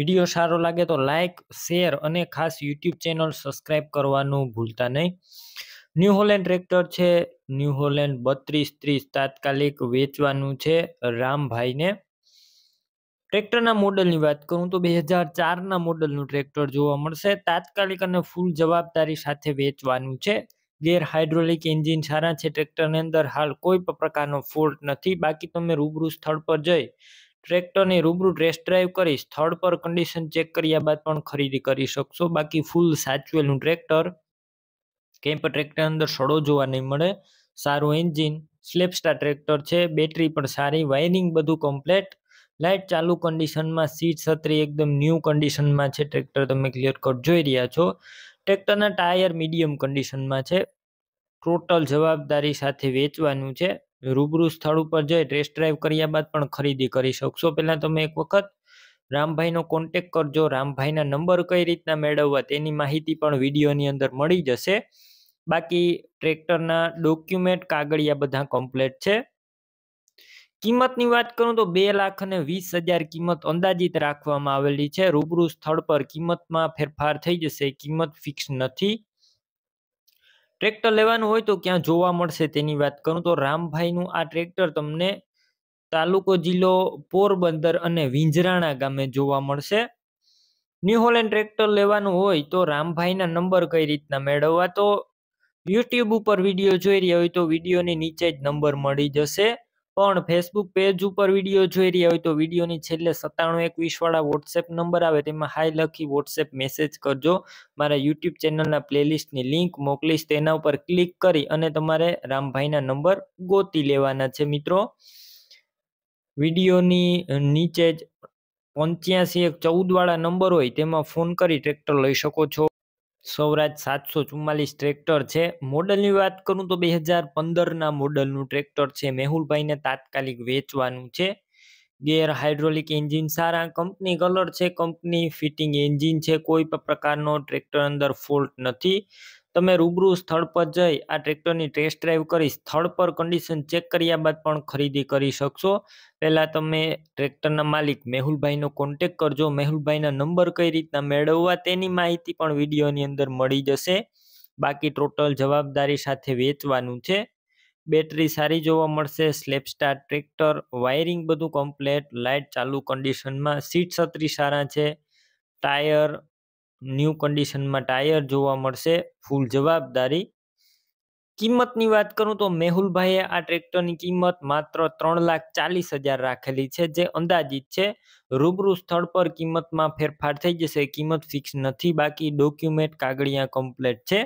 video સારો લાગે તો લાઇક શેર અને ખાસ યુટ્યુબ ચેનલ સબસ્ક્રાઇબ કરવાનું ભૂલતા નહીં ન્યૂ હોલેન્ડ ટ્રેક્ટર છે ન્યૂ હોલેન્ડ બત્રીસ ત્રીસ તાત્કાલિક વેચવાનું છે રામભાઈને ટ્રેક્ટરના મોડલની વાત કરું તો બે હજાર ચારના મોડલનું ટ્રેક્ટર જોવા મળશે તાત્કાલિક અને ફૂલ જવાબદારી સાથે વેચવાનું છે ગેર હાઇડ્રોલિક એન્જિન સારા છે ટ્રેક્ટરની અંદર હાલ કોઈ પણ પ્રકારનો ફોલ્ટ નથી બાકી તમે રૂબરૂ સ્થળ પર જઈ ટ્રેક્ટરની રૂબરૂ ટેસ્ટ ડ્રાઈવ કરી સ્થળ પર કન્ડિશન ચેક કર્યા બાદ પણ ખરીદી કરી શકશો બાકી ફૂલ સાચવેલું ટ્રેક્ટર કેમ્પ ટ્રેક્ટર અંદર સડો જોવા નહીં મળે સારું એન્જિન સ્લેપસ્ટાર ટ્રેક્ટર છે બેટરી પણ સારી વાયરિંગ બધું કમ્પ્લેટ લાઇટ ચાલુ કન્ડિશનમાં સીટ છત્રી એકદમ ન્યૂ કન્ડિશનમાં છે ટ્રેક્ટર તમે ક્લિયર કટ જોઈ રહ્યા છો ટ્રેક્ટરના ટાયર મીડિયમ કન્ડિશનમાં છે ટોટલ જવાબદારી સાથે વેચવાનું છે રૂબરૂ સ્થળ ઉપર જઈ ટેસ્ટ ડ્રાઈવ કર્યા બાદ પણ ખરીદી કરી શકશો પહેલાં તમે એક વખત રામભાઈનો કોન્ટેક કરજો રામભાઈના નંબર કઈ રીતના મેળવવા તેની માહિતી પણ વિડીયોની અંદર મળી જશે બાકી ટ્રેક્ટરના ડોક્યુમેન્ટ કાગળિયા બધા કમ્પ્લેટ છે કિંમતની વાત કરું તો બે લાખ અને વીસ હજાર કિંમત અંદાજિત રાખવામાં આવેલી છે રૂબરૂ સ્થળ પર કિંમતમાં ફેરફાર થઈ જશે કિંમત ફિક્સ નથી ટ્રેક્ટર લેવાનું હોય તો ક્યાં જોવા મળશે તેની વાત કરું તો રામભાઈનું આ ટ્રેક્ટર તમને તાલુકો જિલ્લો પોરબંદર અને વિંજરાણા ગામે જોવા મળશે ન્યૂ ટ્રેક્ટર લેવાનું હોય તો રામભાઈના નંબર કઈ રીતના મેળવવા તો યુટ્યુબ ઉપર વિડીયો જોઈ રહ્યા હોય તો વિડીયોની નીચે જ નંબર મળી જશે પણ ફેસબુક પેજ ઉપર વિડીયો જોઈ રહ્યા હોય તો વિડીયોની છેલ્લે સત્તાણું એકવીસ વાળા વોટ્સએપ નંબર આવે તેમાં હાઈ લખી વોટ્સએપ મેસેજ કરજો મારા યુટ્યુબ ચેનલના પ્લેલિસ્ટની લિંક મોકલીશ તેના ઉપર ક્લિક કરી અને તમારે રામભાઈના નંબર ગોતી લેવાના છે મિત્રો વિડીયોની નીચે જ પંચ્યાસી એક ચૌદવાળા નંબર હોય તેમાં ફોન કરી ટ્રેક્ટર લઈ શકો છો સૌરાજ સાતસો ચુમ્માલીસ ટ્રેક્ટર છે મોડલની વાત કરું તો બે હજાર પંદરના મોડલનું ટ્રેક્ટર છે મેહુલભાઈને તાત્કાલિક વેચવાનું છે ગેર હાઇડ્રોલિક એન્જિન સારા કંપની કલર છે કંપની ફિટિંગ એન્જિન છે કોઈ પણ પ્રકારનો ટ્રેક્ટર અંદર ફોલ્ટ નથી તમે રૂબરૂ સ્થળ પર જઈ આ ટ્રેક્ટરની ટેસ્ટ ડ્રાઈવ કરી સ્થળ પર કન્ડિશન ચેક કર્યા બાદ પણ ખરીદી કરી શકશો પહેલાં તમે ટ્રેક્ટરના માલિક મેહુલભાઈનો કોન્ટેક કરજો મેહુલભાઈના નંબર કઈ રીતના મેળવવા તેની માહિતી પણ વિડીયોની અંદર મળી જશે બાકી ટોટલ જવાબદારી સાથે વેચવાનું છે બેટરી સારી જોવા મળશે સ્લેપ સ્ટાર ટ્રેક્ટર વાયરિંગ બધું કમ્પ્લેટ લાઇટ ચાલુ કન્ડિશનમાં સીટ છત્રી સારા છે ટાયર ન્યૂ કન્ડિશનમાં ટાયર જોવા મળશે ફૂલ જવાબદારી કિંમતની વાત કરું તો મેહુલભાઈએ આ ટ્રેક્ટરની કિંમત માત્ર ત્રણ લાખ ચાલીસ હજાર રાખેલી છે જે અંદાજિત છે રૂબરૂ સ્થળ પર કિંમતમાં ફેરફાર થઈ જશે કિંમત ફિક્સ નથી બાકી ડોક્યુમેન્ટ કાગળિયા કમ્પ્લેટ છે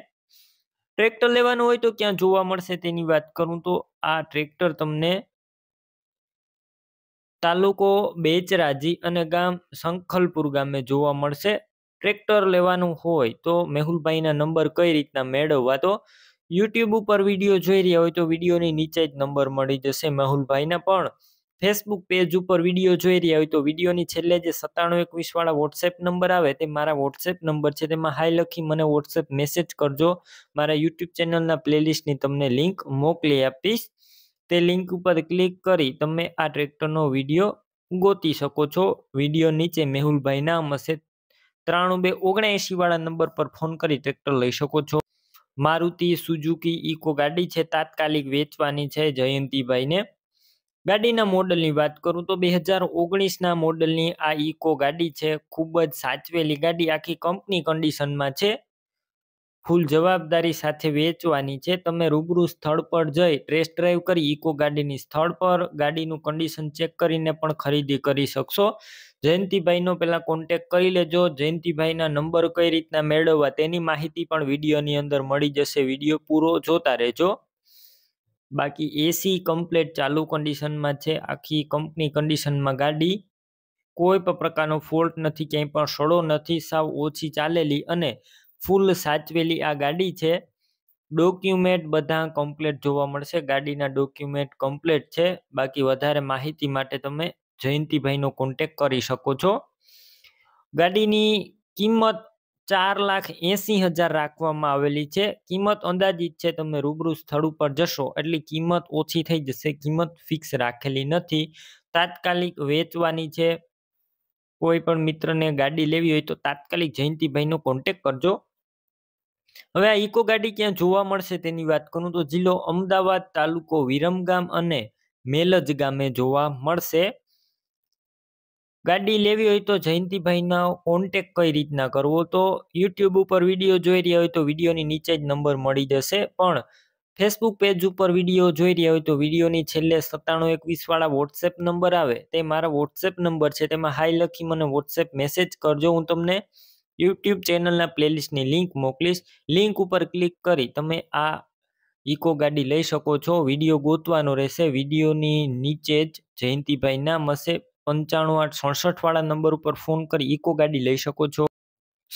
ટ્રેક્ટર લેવાનું હોય તો ક્યાં જોવા મળશે તેની વાત કરું તો આ ટ્રેક્ટર તમને તાલુકો બેચરાજી અને ગામ સંખલપુર ગામે જોવા મળશે ટ્રેક્ટર લેવાનું હોય તો મેહુલભાઈના નંબર કઈ રીતના મેળવવા તો યુટ્યુબ ઉપર વિડીયો જોઈ રહ્યા હોય તો વિડીયોની નીચે જ નંબર મળી જશે મેહુલભાઈના પણ ફેસબુક પેજ ઉપર વિડીયો જોઈ રહ્યા હોય તો વિડીયોની છેલ્લે જે સત્તાણું એકવીસવાળા વોટ્સએપ નંબર આવે તે મારા વોટ્સએપ નંબર છે તેમાં હાઈ લખી મને વોટ્સએપ મેસેજ કરજો મારા યુટ્યુબ ચેનલના પ્લેલિસ્ટની તમને લિંક મોકલી આપીશ તે લિંક ઉપર ક્લિક કરી તમે આ ટ્રેક્ટરનો વિડીયો ગોતી શકો છો વિડીયો નીચે મેહુલભાઈ નામ હશે ત્રાણું બે ઓગણએંશી વાળા નંબર પર ફોન કરી ટ્રેક્ટર લઈ શકો છો મારુતિ સુઝુકી ઇકો ગાડી છે તાત્કાલિક વેચવાની છે જયંતિભાઈને ગાડીના મોડલની વાત કરું તો બે હજાર ઓગણીસના મોડલની આ ઇકો ગાડી છે ખૂબ જ સાચવેલી ગાડી આખી કંપની કન્ડિશનમાં છે ફૂલ જવાબદારી સાથે વેચવાની છે તમે રૂબરૂ સ્થળ પર જઈ ટેસ્ટ ડ્રાઈવ કરી ઇકો ગાડીની સ્થળ પર ગાડીનું કન્ડિશન ચેક કરીને પણ ખરીદી કરી શકશો જયંતિભાઈનો પહેલાં કોન્ટેક કરી લેજો જયંતિભાઈના નંબર કઈ રીતના મેળવવા તેની માહિતી પણ વિડીયોની અંદર મળી જશે વિડીયો પૂરો જોતા રહેજો બાકી એસી કમ્પ્લેટ ચાલુ કન્ડિશનમાં છે આખી કંપની કન્ડિશનમાં ગાડી કોઈ પણ પ્રકારનો ફોલ્ટ નથી ક્યાંય પણ સડો નથી સાવ ઓછી ચાલેલી અને ફૂલ સાચવેલી આ ગાડી છે ડોક્યુમેન્ટ બધા કમ્પ્લેટ જોવા મળશે ગાડીના ડોક્યુમેન્ટ કમ્પ્લેટ છે બાકી વધારે માહિતી માટે તમે જયંતિભાઈનો કોન્ટેક કરી શકો છો ગાડીની કિંમત ચાર લાખ એંસી હજાર રાખવામાં આવેલી છે કિંમત અંદાજિત છે તમે રૂબરૂ સ્થળ ઉપર જશો એટલે કિંમત ઓછી થઈ જશે કિંમત ફિક્સ રાખેલી નથી તાત્કાલિક વેચવાની છે કોઈ પણ મિત્રને ગાડી લેવી હોય તો તાત્કાલિક જયંતિભાઈનો કોન્ટેક કરજો હવે આ ઇકો ગાડી ક્યાં જોવા મળશે તેની વાત કરું તો જિલ્લો અમદાવાદ તાલુકો વિરમગામ અને મેલજ ગામે જોવા મળશે ગાડી લેવી હોય તો જયંતિભાઈનો કોન્ટેક કઈ રીતના કરવો તો યુટ્યુબ ઉપર વિડીયો જોઈ રહ્યા હોય તો વિડીયોની નીચે જ નંબર મળી જશે પણ ફેસબુક પેજ ઉપર વિડીયો જોઈ રહ્યા હોય તો વિડીયોની છેલ્લે સત્તાણું એકવીસવાળા વોટ્સએપ નંબર આવે તે મારા વોટ્સએપ નંબર છે તેમાં હાઈ લખી મને વોટ્સએપ મેસેજ કરજો હું તમને યુટ્યુબ ચેનલના પ્લેલિસ્ટની લિંક મોકલીશ લિંક ઉપર ક્લિક કરી તમે આ ઇકો ગાડી લઈ શકો છો વિડીયો ગોતવાનો રહેશે વિડીયોની નીચે જ જયંતિભાઈ નામ હશે પંચાણું આઠ સડસઠવાળા નંબર ઉપર ફોન કરી ઇકો ગાડી લઈ શકો છો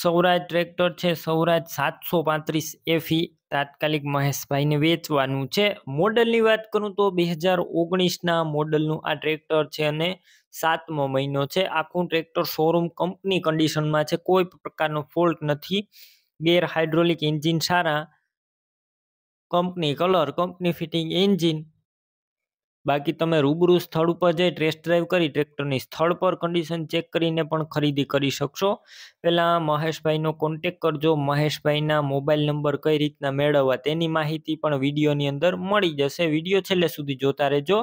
સૌરાજ ટ્રેક્ટર છે સૌરાજ સાતસો પાંત્રીસ એફી તાત્કાલિક મહેશભાઈને વેચવાનું છે મોડલની વાત કરું તો બે હજાર ઓગણીસના મોડલનું આ ટ્રેક્ટર છે અને સાતમો મહિનો છે આખું ટ્રેક્ટર શોરૂમ કંપની કન્ડિશનમાં છે કોઈ પ્રકારનો ફોલ્ટ નથી ગેર હાઇડ્રોલિક એન્જિન સારા company colour company fitting engine બાકી તમે રૂબરૂ સ્થળ ઉપર જઈ ટેસ્ટ ડ્રાઈવ કરી ટ્રેક્ટરની સ્થળ પર કન્ડિશન ચેક કરીને પણ ખરીદી કરી શકશો પહેલાં મહેશભાઈનો કોન્ટેક કરજો મહેશભાઈના મોબાઈલ નંબર કઈ રીતના મેળવવા તેની માહિતી પણ વિડીયોની અંદર મળી જશે વિડીયો છેલ્લે સુધી જોતા રહેજો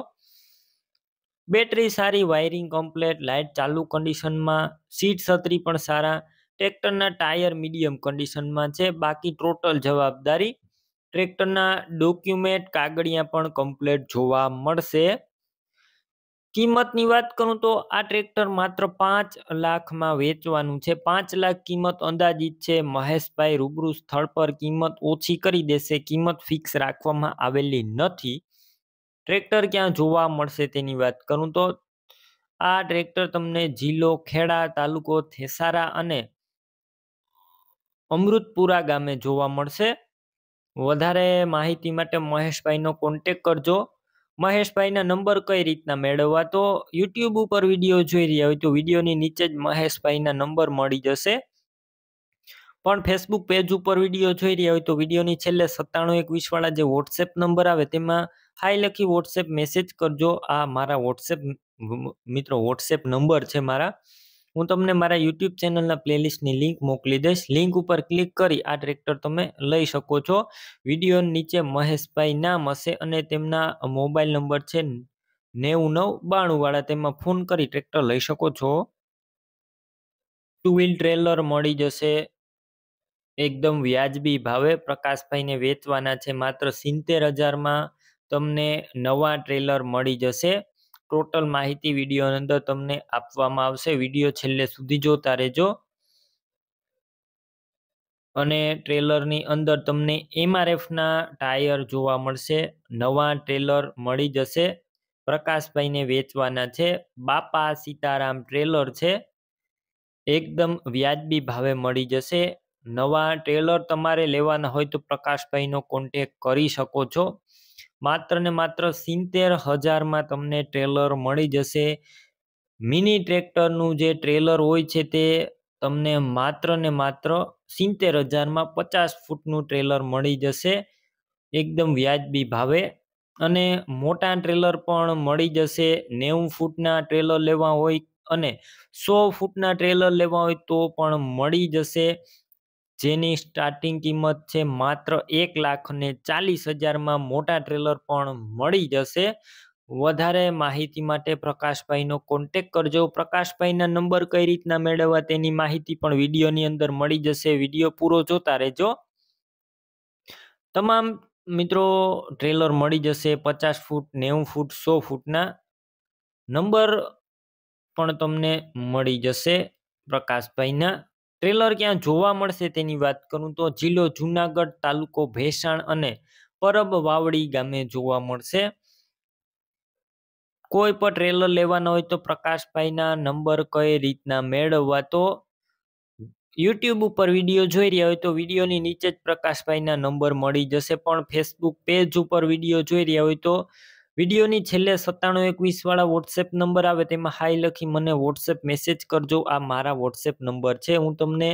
બેટરી સારી વાયરિંગ કમ્પ્લેટ લાઇટ ચાલુ કન્ડિશનમાં સીટ છત્રી પણ સારા ટ્રેક્ટરના ટાયર મીડિયમ કન્ડિશનમાં છે બાકી ટોટલ જવાબદારી ટ્રેક્ટરના ડોક્યુમેન્ટ કાગળિયા પણ કમ્પ્લેટ જોવા મળશે કિંમતની વાત કરું તો આ ટ્રેક્ટર માત્ર પાંચ લાખમાં વેચવાનું છે પાંચ લાખ કિંમત અંદાજિત છે મહેશભાઈ રૂબરૂ સ્થળ પર કિંમત ઓછી કરી દેશે કિંમત ફિક્સ રાખવામાં આવેલી નથી ટ્રેક્ટર ક્યાં જોવા મળશે તેની વાત કરું તો આ ટ્રેક્ટર તમને જિલ્લો ખેડા તાલુકો થેસારા અને અમૃતપુરા ગામે જોવા મળશે વધારે માહિતી માટે મહેશભાઈનો કોન્ટેક કરજો મહેશભાઈના નંબર કઈ રીતના મેળવવા તો યુટ્યુબ ઉપર વિડીયો જોઈ રહ્યા હોય તો વિડીયોની નીચે જ મહેશભાઈના નંબર મળી જશે પણ ફેસબુક પેજ ઉપર વિડીયો જોઈ રહ્યા હોય તો વિડીયોની છેલ્લે સત્તાણું એકવીસવાળા જે વોટ્સએપ નંબર આવે તેમાં હાઈ લખી વોટ્સએપ મેસેજ કરજો આ મારા વોટ્સએપ મિત્રો વોટ્સએપ નંબર છે મારા હું તમને મારા યુટ્યુબ ચેનલના પ્લેલિસ્ટની લિંક મોકલી દઈશ લિંક ઉપર ક્લિક કરી આ ટ્રેક્ટર તમે લઈ શકો છો વિડીયો નીચે મહેશભાઈ નામ હશે અને તેમના મોબાઈલ નંબર છે નેવું નવ બાણુંવાળા તેમાં ફોન કરી ટ્રેક્ટર લઈ શકો છો ટુ વ્હીલ ટ્રેલર મળી જશે એકદમ વ્યાજબી ભાવે પ્રકાશભાઈને વેચવાના છે માત્ર સિત્તેર હજારમાં તમને નવા ટ્રેલર મળી જશે ટોટલ માહિતી વિડીયોની અંદર તમને આપવામાં આવશે વિડીયો છેલ્લે સુધી જોતા રહેજો અને ટ્રેલરની અંદર તમને એમઆરએફના ટાયર જોવા મળશે નવા ટ્રેલર મળી જશે પ્રકાશભાઈને વેચવાના છે બાપા સીતારામ ટ્રેલર છે એકદમ વ્યાજબી ભાવે મળી જશે નવા ટ્રેલર તમારે લેવાના હોય તો પ્રકાશભાઈનો કોન્ટેક કરી શકો છો માત્ર ને માત્ર સિત્તેર હજારમાં તમને ટ્રેલર મળી જશે મિની ટ્રેક્ટરનું જે ટ્રેલર હોય છે તે તમને માત્ર ને માત્ર સિત્તેર હજારમાં પચાસ ફૂટનું ટ્રેલર મળી જશે એકદમ વ્યાજબી ભાવે અને મોટા ટ્રેલર પણ મળી જશે નેવું ફૂટના ટ્રેલર લેવા હોય અને સો ફૂટના ટ્રેલર લેવા હોય તો પણ મળી જશે જેની સ્ટાર્ટિંગ કિંમત છે માત્ર એક લાખ ને ચાલીસ હજારમાં મોટા ટ્રેલર પણ મળી જશે વધારે માહિતી માટે પ્રકાશભાઈનો કોન્ટેક કરજો પ્રકાશભાઈના નંબર કઈ રીતના મેળવવા તેની માહિતી પણ વિડીયોની અંદર મળી જશે વિડીયો પૂરો જોતા રહેજો તમામ મિત્રો ટ્રેલર મળી જશે પચાસ ફૂટ નેવું ફૂટ સો ફૂટના નંબર પણ તમને મળી જશે પ્રકાશભાઈના ટ્રેલર ક્યાં જોવા મળશે તેની વાત કરું તો જિલ્લો જુનાગઢ તાલુકો ભેસાણ અને પરબ વાવડી ગામે જોવા મળશે કોઈ પણ ટ્રેલર લેવાના હોય તો પ્રકાશભાઈના નંબર કઈ રીતના મેળવવા તો યુટ્યુબ ઉપર વિડીયો જોઈ રહ્યા હોય તો વિડીયોની નીચે જ પ્રકાશભાઈના નંબર મળી જશે પણ ફેસબુક પેજ ઉપર વિડીયો જોઈ રહ્યા હોય તો વિડીયોની છેલ્લે સત્તાણું એકવીસ વાળા વોટ્સએપ નંબર આવે તેમાં હાઈ લખી મને વોટ્સએપ મેસેજ કરજો આ મારા વોટ્સએપ નંબર છે હું તમને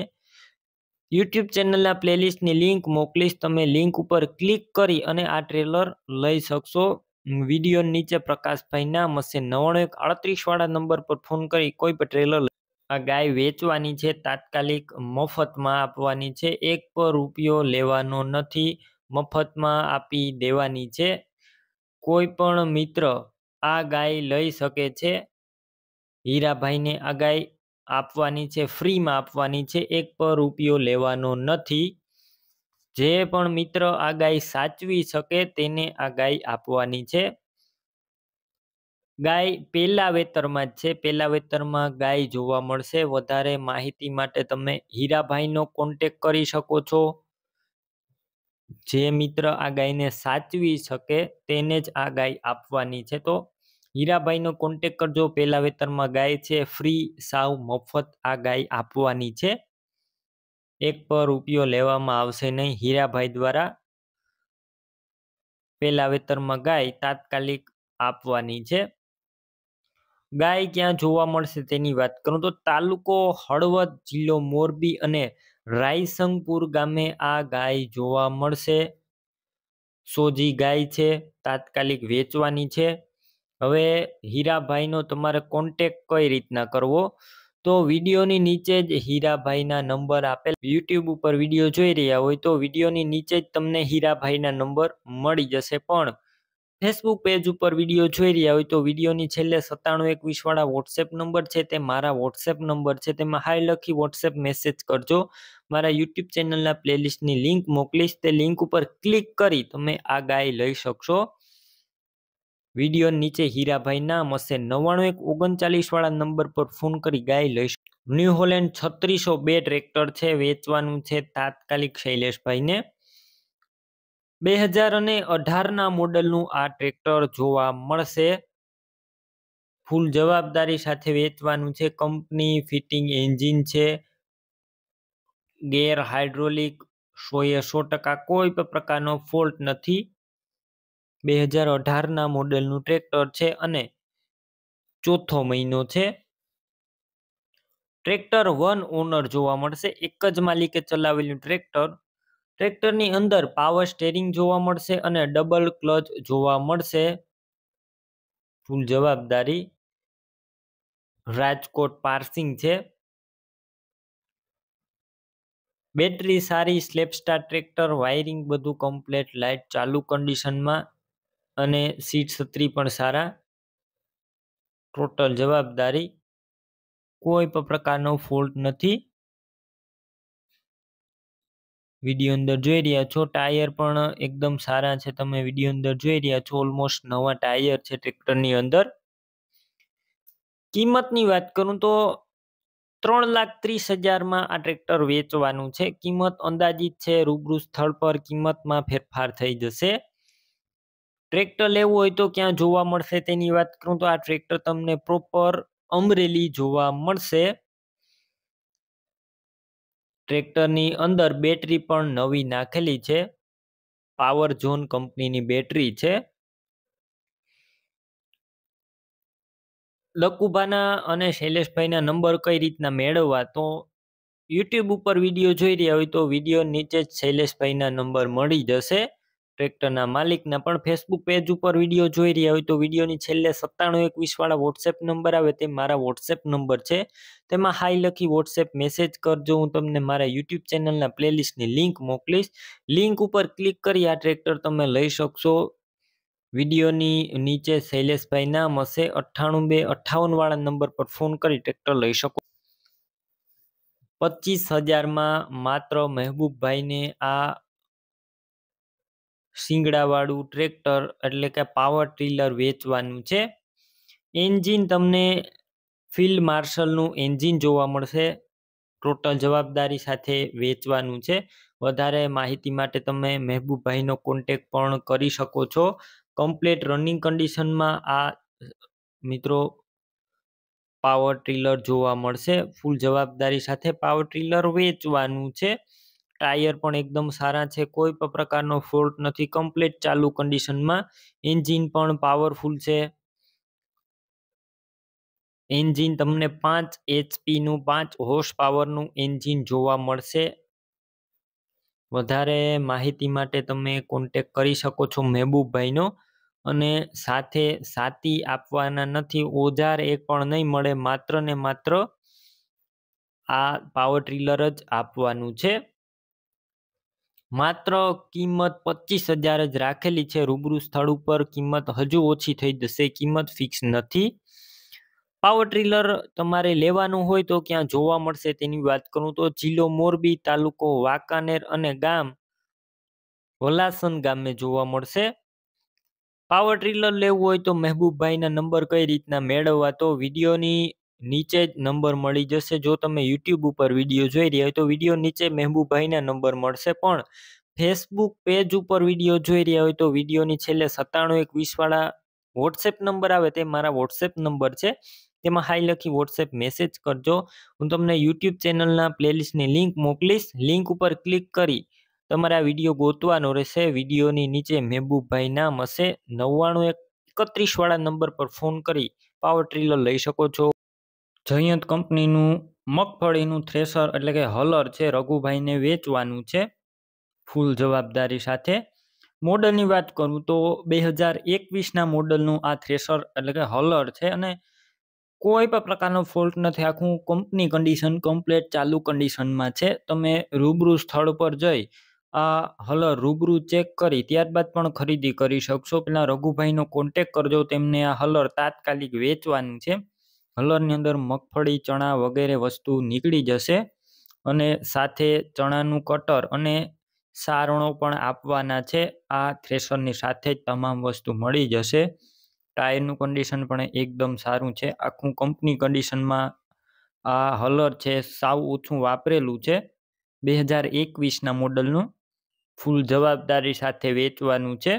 યુટ્યુબ ચેનલના પ્લેલિસ્ટની લિંક મોકલીશ તમે લિંક ઉપર ક્લિક કરી અને આ ટ્રેલર લઈ શકશો વિડીયો નીચે પ્રકાશભાઈના મસે નવાણું એક અડત્રીસ વાળા નંબર પર ફોન કરી કોઈ પણ ટ્રેલર આ ગાય વેચવાની છે તાત્કાલિક મફતમાં આપવાની છે એક પર રૂપિયો લેવાનો નથી મફતમાં આપી દેવાની છે કોઈ પણ મિત્ર આ ગાય લઈ શકે છે હીરાભાઈને આ ગાય આપવાની છે ફ્રીમાં આપવાની છે એક પર રૂપિયો લેવાનો નથી જે પણ મિત્ર આ ગાય સાચવી શકે તેને આ ગાય આપવાની છે ગાય પેલા વેતરમાં જ છે પેલા વેતરમાં ગાય જોવા મળશે વધારે માહિતી માટે તમે હીરાભાઈનો કોન્ટેક કરી શકો છો જે મિત્ર આ ગાયને સાચવી શકે તેને જ આ ગાય આપવાની છે તો હીરાભાઈનો કોન્ટેક કરજો પહેલા વેતરમાં ગાય છે ફ્રી સાવ મફત આ ગાય આપવાની છે એક પર રૂપિયો લેવામાં આવશે નહીં હીરાભાઈ દ્વારા પહેલા વેતરમાં ગાય તાત્કાલિક આપવાની છે ગાય ક્યાં જોવા મળશે તેની વાત કરું તો તાલુકો હળવદ જિલ્લો મોરબી અને રાયસંગપુર ગામે આ ગાય જોવા મળશે સોજી ગાય છે તાત્કાલિક વેચવાની છે હવે હીરાભાઈનો તમારે કોન્ટેક કઈ રીતના કરવો તો વિડીયોની નીચે જ હીરાભાઈના નંબર આપેલ યુટ્યુબ ઉપર વિડીયો જોઈ રહ્યા હોય તો વિડીયોની નીચે જ તમને હીરાભાઈના નંબર મળી જશે પણ ફેસબુક પેજ ઉપર વિડીયો જોઈ રહ્યા હોય તો વિડીયોની છેલ્લે સત્તાણું એકવીસવાળા વોટ્સએપ નંબર છે તે મારા વોટ્સએપ નંબર છે તેમાં હાઈ લખી વોટ્સએપ મેસેજ કરજો મારા યુટ્યુબ ચેનલના પ્લેલિસ્ટની લિંક મોકલીશ તે લિંક ઉપર ક્લિક કરી તમે આ ગાય લઈ શકશો વિડીયો નીચે હીરાભાઈ નામ હશે નવ્વાણું એક ઓગણચાલીસવાળા નંબર પર ફોન કરી ગાય લઈ ન્યૂ હોલેન્ડ છત્રીસો બે ટ્રેક્ટર છે વેચવાનું છે તાત્કાલિક શૈલેષભાઈને બે હજાર અને અઢારના મોડલનું આ ટ્રેક્ટર જોવા મળશે ફૂલ જવાબદારી સાથે વેચવાનું છે કંપની ફિટિંગ એન્જિન છે ગેર હાઇડ્રોલિક સોએ સો ટકા કોઈ પણ પ્રકારનો ફોલ્ટ નથી બે હજાર અઢારના મોડલનું ટ્રેક્ટર છે અને ચોથો મહિનો છે ટ્રેક્ટર વન ઓનર જોવા મળશે એક જ માલિકે ચલાવેલું ટ્રેક્ટર ટ્રેક્ટરની અંદર પાવર સ્ટેરિંગ જોવા મળશે અને ડબલ ક્લચ જોવા મળશે ફૂલ જવાબદારી રાજકોટ પાર્સિંગ છે બેટરી સારી સ્લેપસ્ટાર ટ્રેક્ટર વાયરિંગ બધું કમ્પ્લેટ લાઇટ ચાલુ કન્ડિશનમાં અને સીટ સત્રી પણ સારા ટોટલ જવાબદારી કોઈ પણ પ્રકારનો ફોલ્ટ નથી વિડીયો અંદર જોઈ રહ્યા છો ટાયર પણ એકદમ સારા છે તમે વિડીયો અંદર જોઈ રહ્યા છો ઓલમોસ્ટ નવા ટાયર છે ટ્રેક્ટરની અંદર કિંમતની વાત કરું તો ત્રણ લાખ ત્રીસ હજારમાં આ ટ્રેક્ટર વેચવાનું છે કિંમત અંદાજિત છે રૂબરૂ સ્થળ પર કિંમતમાં ફેરફાર થઈ જશે ટ્રેક્ટર લેવું હોય તો ક્યાં જોવા મળશે તેની વાત કરું તો આ ટ્રેક્ટર તમને પ્રોપર અમરેલી જોવા મળશે ટ્રેક્ટરની અંદર બેટરી પણ નવી નાખેલી છે પાવર ઝોન કંપનીની બેટરી છે લકુભાના અને શૈલેષભાઈના નંબર કઈ રીતના મેળવવા તો યુટ્યુબ ઉપર વિડીયો જોઈ રહ્યા હોય તો વિડીયો નીચે જ શૈલેષભાઈના નંબર મળી જશે ટ્રેક્ટરના માલિકના પણ ફેસબુક પેજ ઉપર વિડીયો જોઈ રહ્યા હોય તો વિડીયોની છેલ્લે સત્તાણું એકવીસવાળા વોટ્સએપ નંબર આવે તે મારા વોટ્સએપ નંબર છે તેમાં હાઈ લખી વોટ્સએપ મેસેજ કરજો હું તમને મારા યુટ્યુબ ચેનલના પ્લેલિસ્ટની લિંક મોકલીશ લિંક ઉપર ક્લિક કરી આ ટ્રેક્ટર તમે લઈ શકશો વિડીયોની નીચે શૈલેષભાઈ નામ હશે અઠ્ઠાણું બે અઠ્ઠાવનવાળા નંબર પર ફોન કરી ટ્રેક્ટર લઈ શકો પચીસ હજારમાં માત્ર મહેબૂબભાઈને આ શિંગડાવાળું ટ્રેક્ટર એટલે કે પાવર ટ્રીલર વેચવાનું છે એન્જિન તમને ફિલ્ડ માર્શલનું એન્જિન જોવા મળશે ટોટલ જવાબદારી સાથે વેચવાનું છે વધારે માહિતી માટે તમે મહેબૂબભાઈનો કોન્ટેક પણ કરી શકો છો કમ્પ્લેટ રનિંગ કન્ડિશનમાં આ મિત્રો પાવર ટ્રીલર જોવા મળશે ફૂલ જવાબદારી સાથે પાવર ટ્રીલર વેચવાનું છે ટાયર પણ એકદમ સારા છે કોઈ પણ પ્રકારનો ફોલ્ટ નથી કમ્પ્લીટ ચાલુ કન્ડિશનમાં એન્જિન પણ પાવરફુલ છે એન્જિન તમને પાંચ એચપીનું પાંચ હોર્સ પાવરનું એન્જિન જોવા મળશે વધારે માહિતી માટે તમે કોન્ટેક કરી શકો છો મહેબૂબભાઈનો અને સાથે સાતી આપવાના નથી ઓજાર એક પણ નહીં મળે માત્ર ને માત્ર આ પાવર ટ્રીલર જ આપવાનું છે માત્ર કિંમત પચીસ હજાર જ રાખેલી છે રૂબરૂ સ્થળ ઉપર કિંમત હજુ ઓછી થઈ જશે કિંમત ફિક્સ નથી પાવર ટ્રીલર તમારે લેવાનું હોય તો ક્યાં જોવા મળશે તેની વાત કરું તો જિલ્લો મોરબી તાલુકો વાંકાનેર અને ગામ વલાસન ગામે જોવા મળશે પાવર ટ્રીલર લેવું હોય તો મહેબૂબભાઈના નંબર કઈ રીતના મેળવવા તો વિડીયોની નીચે જ નંબર મળી જશે જો તમે યુટ્યુબ ઉપર વિડીયો જોઈ રહ્યા હોય તો વિડીયો નીચે મહેબુભાઈના નંબર મળશે પણ ફેસબુક પેજ ઉપર વિડીયો જોઈ રહ્યા હોય તો વિડીયોની છેલ્લે સત્તાણું એક વીસવાળા વોટ્સએપ નંબર આવે તે મારા વોટ્સએપ નંબર છે તેમાં હાઈ લખી વોટ્સએપ મેસેજ કરજો હું તમને યુટ્યુબ ચેનલના પ્લેલિસ્ટની લિંક મોકલીશ લિંક ઉપર ક્લિક કરી તમારે આ વિડીયો ગોતવાનો રહેશે વિડીયોની નીચે મહેબૂબભાઈ નામ હશે નવ્વાણું એકત્રીસવાળા નંબર પર ફોન કરી પાવર ટ્રીલર લઈ શકો છો જયંત કંપનીનું મગફળીનું થ્રેસર એટલે કે હલર છે રઘુભાઈને વેચવાનું છે ફૂલ જવાબદારી સાથે મોડલની વાત કરું તો બે હજાર એકવીસના મોડલનું આ થ્રેસર એટલે કે હલર છે અને કોઈ પણ પ્રકારનો ફોલ્ટ નથી આખું કંપની કન્ડિશન કમ્પ્લેટ ચાલુ કન્ડિશનમાં છે તમે રૂબરૂ સ્થળ પર જઈ આ હલર રૂબરૂ ચેક કરી ત્યારબાદ પણ ખરીદી કરી શકશો પહેલાં રઘુભાઈનો કોન્ટેક કરજો તેમને આ હલર તાત્કાલિક વેચવાનું છે હલરની અંદર મગફળી ચણા વગેરે વસ્તુ નીકળી જશે અને સાથે ચણાનું કટર અને સારણો પણ આપવાના છે આ થ્રેશરની સાથે જ તમામ વસ્તુ મળી જશે ટાયરનું કન્ડિશન પણ એકદમ સારું છે આખું કંપની કન્ડિશનમાં આ હલર છે સાવ ઓછું વાપરેલું છે બે હજાર એકવીસના મોડલનું ફૂલ જવાબદારી સાથે વેચવાનું છે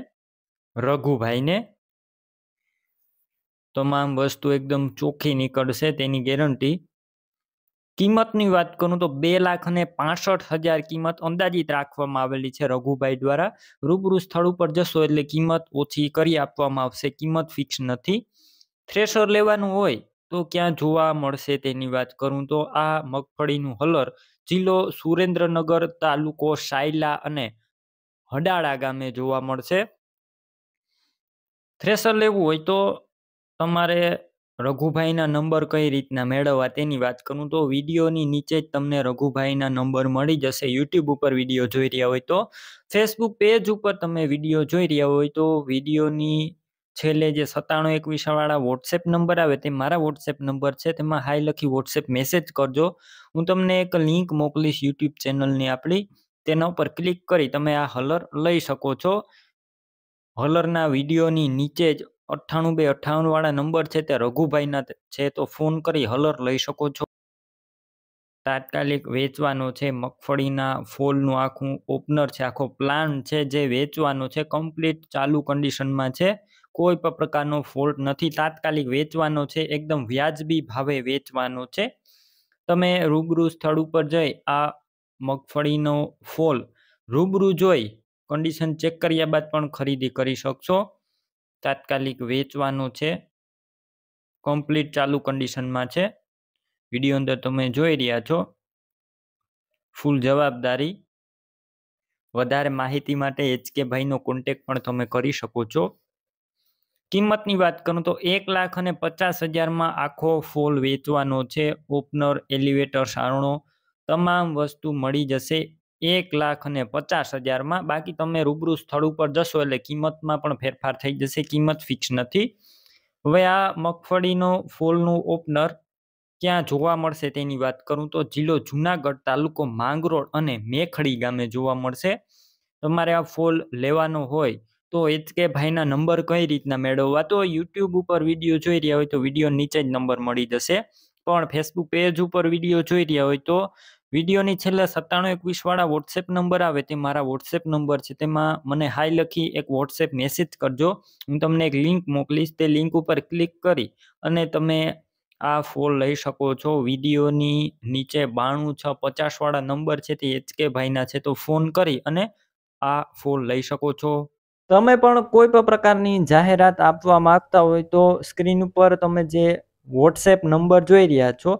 રઘુભાઈને તમામ વસ્તુ એકદમ ચોખ્ખી નીકળશે તેની ગેરંટી કિંમતની વાત કરું તો બે લાખ અને પાસઠ હજાર કિંમત અંદાજિત રાખવામાં આવેલી છે રઘુભાઈ દ્વારા રૂબરૂ સ્થળ ઉપર જશો એટલે કિંમત ઓછી કરી આપવામાં આવશે કિંમત ફિક્સ નથી થ્રેશર લેવાનું હોય તો ક્યાં જોવા મળશે તેની વાત કરું તો આ મગફળીનું હલર જિલ્લો સુરેન્દ્રનગર તાલુકો સાયલા અને હડાળા ગામે જોવા મળશે થ્રેશર લેવું હોય તો તમારે રઘુભાઈના નંબર કઈ રીતના મેળવવા તેની વાત કરું તો વિડીયોની નીચે જ તમને રઘુભાઈના નંબર મળી જશે યુટ્યુબ ઉપર વિડીયો જોઈ રહ્યા હોય તો ફેસબુક પેજ ઉપર તમે વિડીયો જોઈ રહ્યા હોય તો વિડીયોની છેલ્લે જે સત્તાણું એકવીસવાળા વોટ્સએપ નંબર આવે તે મારા વોટ્સએપ નંબર છે તેમાં હાઈ લખી વોટ્સએપ મેસેજ કરજો હું તમને એક લિંક મોકલીશ યુટ્યુબ ચેનલની આપણી તેના ઉપર ક્લિક કરી તમે આ હલર લઈ શકો છો હલરના વિડીયોની નીચે જ અઠ્ઠાણું બે અઠ્ઠાવન વાળા નંબર છે તે રઘુભાઈના છે તો ફોન કરી હલર લઈ શકો છો તાત્કાલિક વેચવાનો છે મગફળીના ફોલનું આખું ઓપનર છે આખો પ્લાન છે જે વેચવાનો છે કમ્પ્લીટ ચાલુ કન્ડિશનમાં છે કોઈ પણ પ્રકારનો ફોલ્ટ નથી તાત્કાલિક વેચવાનો છે એકદમ વ્યાજબી ભાવે વેચવાનો છે તમે રૂબરૂ સ્થળ ઉપર જઈ આ મગફળીનો ફોલ રૂબરૂ જોઈ કન્ડિશન ચેક કર્યા બાદ પણ ખરીદી કરી શકશો તાત્કાલિક વેચવાનો છે કમ્પ્લીટ ચાલુ કન્ડિશનમાં છે વિડીયો અંદર તમે જોઈ રહ્યા છો ફૂલ જવાબદારી વધારે માહિતી માટે એચકે ભાઈનો કોન્ટેક પણ તમે કરી શકો છો કિંમતની વાત કરું તો એક લાખ અને પચાસ હજારમાં આખો ફોલ વેચવાનો છે ઓપનર એલિવેટર સારણો તમામ વસ્તુ મળી જશે એક લાખ અને પચાસ હજારમાં બાકી તમે રૂબરૂ સ્થળ ઉપર જશો એટલે કિંમતમાં પણ ફેરફાર થઈ જશે કિંમત ફિક્સ નથી હવે આ મગફળીનો ફોલનું ઓપનર ક્યાં જોવા મળશે તેની વાત કરું તો જિલ્લો જુનાગઢ તાલુકો માંગરોળ અને મેખડી ગામે જોવા મળશે તમારે આ ફોલ લેવાનો હોય તો એ કે ભાઈના નંબર કઈ રીતના મેળવવા તો યુટ્યુબ ઉપર વિડીયો જોઈ રહ્યા હોય તો વિડીયો નીચે જ નંબર મળી જશે પણ ફેસબુક પેજ ઉપર વિડીયો જોઈ રહ્યા હોય તો વિડીયોની છેલ્લે સત્તાણું એકવીસવાળા વોટ્સએપ નંબર આવે તે મારા વોટ્સએપ નંબર છે તેમાં મને હાઈ લખી એક વોટ્સએપ મેસેજ કરજો હું તમને એક લિંક મોકલીશ તે લિંક ઉપર ક્લિક કરી અને તમે આ ફોન લઈ શકો છો વિડીયોની નીચે બાણું છ પચાસવાળા નંબર છે તે એચકે ભાઈના છે તો ફોન કરી અને આ ફોન લઈ શકો છો તમે પણ કોઈ પણ પ્રકારની જાહેરાત આપવા માંગતા હોય તો સ્ક્રીન ઉપર તમે જે વોટ્સએપ નંબર જોઈ રહ્યા છો